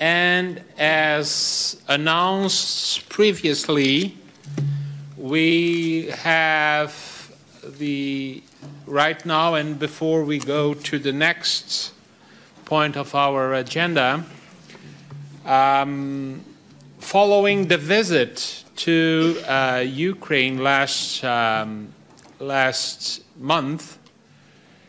And as announced previously, we have the right now and before we go to the next point of our agenda, um, following the visit to uh, Ukraine last um, last month,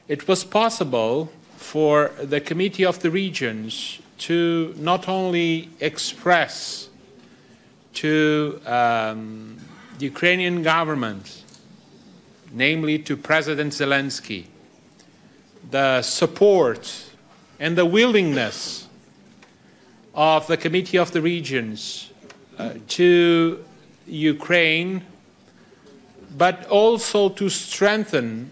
it was possible for the Committee of the Regions to not only express to um, the Ukrainian government, namely to President Zelensky, the support and the willingness of the Committee of the Regions uh, to Ukraine, but also to strengthen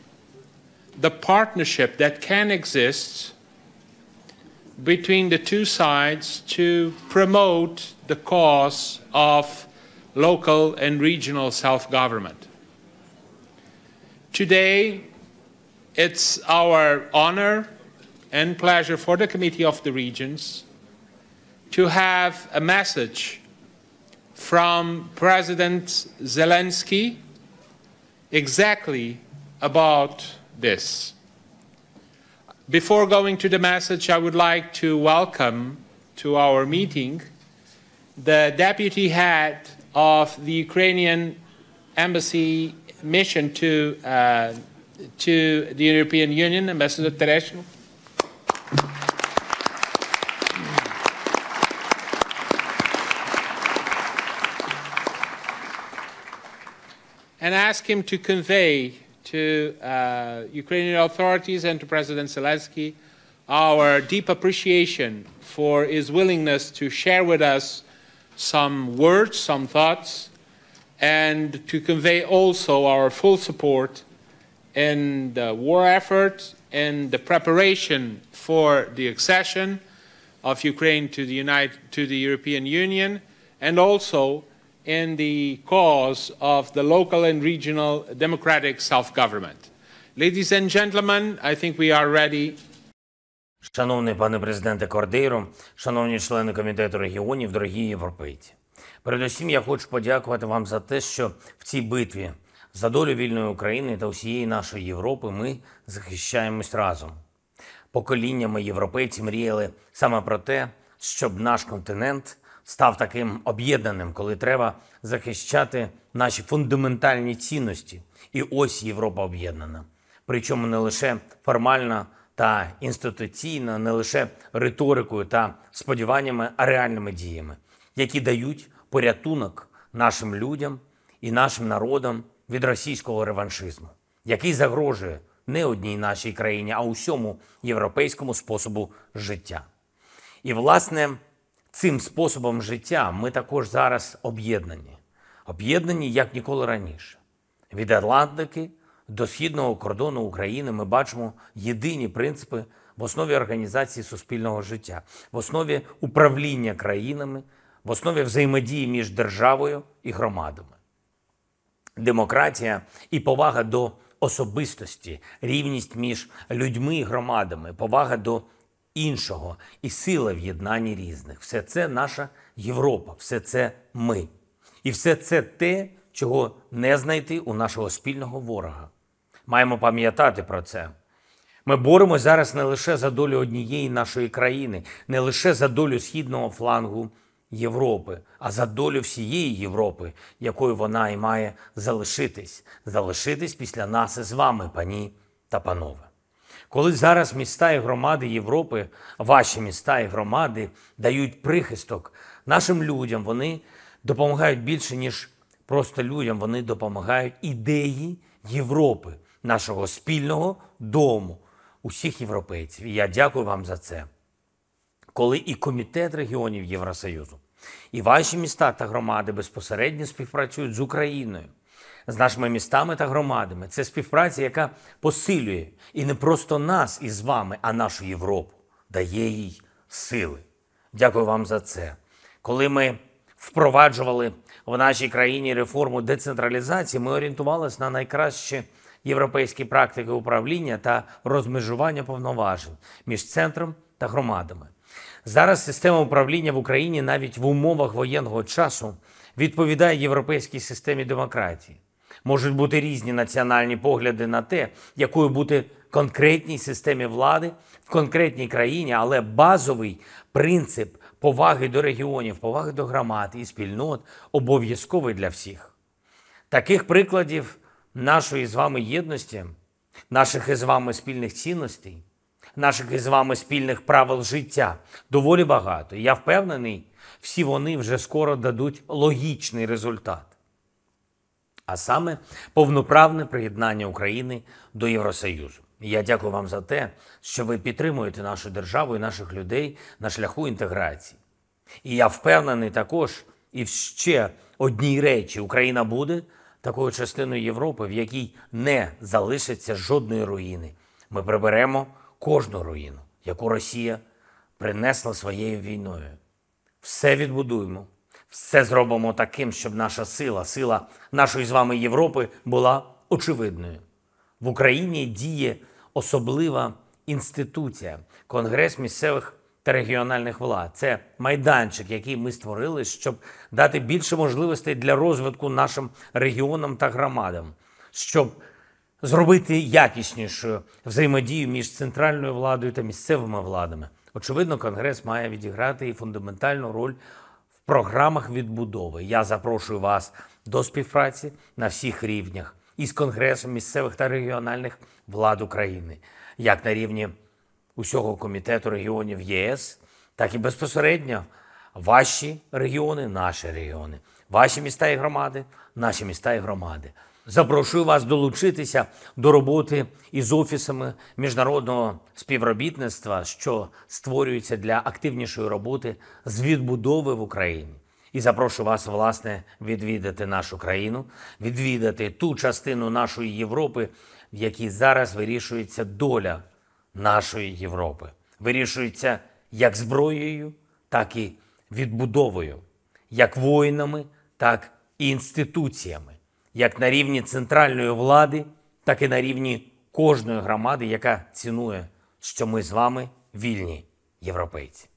the partnership that can exist between the two sides to promote the cause of local and regional self-government. Today, it's our honor and pleasure for the Committee of the Regions to have a message from President Zelensky exactly about this. Before going to the message, I would like to welcome to our meeting the deputy head of the Ukrainian embassy mission to, uh, to the European Union, Ambassador Tereshkov. and ask him to convey to uh, Ukrainian authorities and to President Zelensky our deep appreciation for his willingness to share with us some words, some thoughts, and to convey also our full support in the war effort and the preparation for the accession of Ukraine to the, United, to the European Union and also in the cause of the local and regional democratic self-government. Ladies and gentlemen, I think we are ready Шановний пане президенте Кордейро, шановні члени комітету регіонів, дорогі європейці, передусім я хочу подякувати вам за те, що в цій битві за долю вільної України та усієї нашої Європи ми захищаємось разом. Поколіннями європейці мріяли саме про те, щоб наш континент став таким об'єднаним, коли треба захищати наші фундаментальні цінності. І ось Європа об'єднана. Причому не лише формальна та інституційна, не лише риторикою та сподіваннями, а реальними діями, які дають порятунок нашим людям і нашим народам від російського реваншизму, який загрожує не одній нашій країні, а усьому європейському способу життя. І, власне, цим способом життя ми також зараз об'єднані, об'єднані як ніколи раніше. Від Атлантики до східного кордону України ми бачимо єдині принципи в основі організації суспільного життя, в основі управління країнами, в основі взаємодії між державою і громадами. Демократія і повага до особистості, рівність між людьми і громадами, повага до іншого, і сила в єднанні різних. Все це наша Європа, все це ми. І все це те, чого не знайти у нашого спільного ворога. Маємо пам'ятати про це. Ми боремось зараз не лише за долю однієї нашої країни, не лише за долю східного флангу Європи, а за долю всієї Європи, якою вона і має залишитись, залишитись після нас з вами, пані та панове. Коли зараз міста і громади Європи, ваші міста і громади дають прихисток нашим людям, вони допомагають більше, ніж просто людям. Вони допомагають ідеї Європи, нашого спільного дому, усіх європейців. І я дякую вам за це. Коли і Комітет регіонів Євросоюзу, і ваші міста та громади безпосередньо співпрацюють з Україною з нашими містами та громадами. Це співпраця, яка посилює і не просто нас із вами, а нашу Європу, дає їй сили. Дякую вам за це. Коли ми впроваджували в нашій країні реформу децентралізації, ми орієнтувалися на найкращі європейські практики управління та розмежування повноважень між центром та громадами. Зараз система управління в Україні навіть в умовах воєнного часу відповідає європейській системі демократії. Можуть бути різні національні погляди на те, якою бути конкретній системі влади в конкретній країні, але базовий принцип поваги до регіонів, поваги до громад і спільнот обов'язковий для всіх. Таких прикладів нашої з вами єдності, наших із вами спільних цінностей, наших із вами спільних правил життя доволі багато. я впевнений, всі вони вже скоро дадуть логічний результат а саме повноправне приєднання України до Євросоюзу. Я дякую вам за те, що ви підтримуєте нашу державу і наших людей на шляху інтеграції. І я впевнений також і в ще одній речі: Україна буде такою частиною Європи, в якій не залишиться жодної руїни. Ми приберемо кожну руїну, яку Росія принесла своєю війною. Все відбудуємо. Все зробимо таким, щоб наша сила, сила нашої з вами Європи, була очевидною. В Україні діє особлива інституція, конгрес місцевих та регіональних влад. Це майданчик, який ми створили, щоб дати більше можливостей для розвитку нашим регіонам та громадам, щоб зробити якіснішу взаємодію між центральною владою та місцевими владами. Очевидно, конгрес має відіграти і фундаментальну роль програмах відбудови. Я запрошую вас до співпраці на всіх рівнях із Конгресом місцевих та регіональних влад України, як на рівні усього комітету регіонів ЄС, так і безпосередньо ваші регіони, наші регіони, ваші міста і громади, наші міста і громади. Запрошую вас долучитися до роботи із офісами міжнародного співробітництва, що створюється для активнішої роботи з відбудови в Україні. І запрошу вас, власне, відвідати нашу країну, відвідати ту частину нашої Європи, в якій зараз вирішується доля нашої Європи. Вирішується як зброєю, так і відбудовою, як воїнами, так і інституціями як на рівні центральної влади, так і на рівні кожної громади, яка цінує, що ми з вами вільні європейці.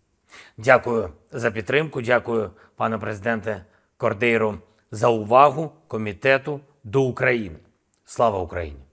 Дякую за підтримку. Дякую, пане президенте Кордейру, за увагу комітету до України. Слава Україні!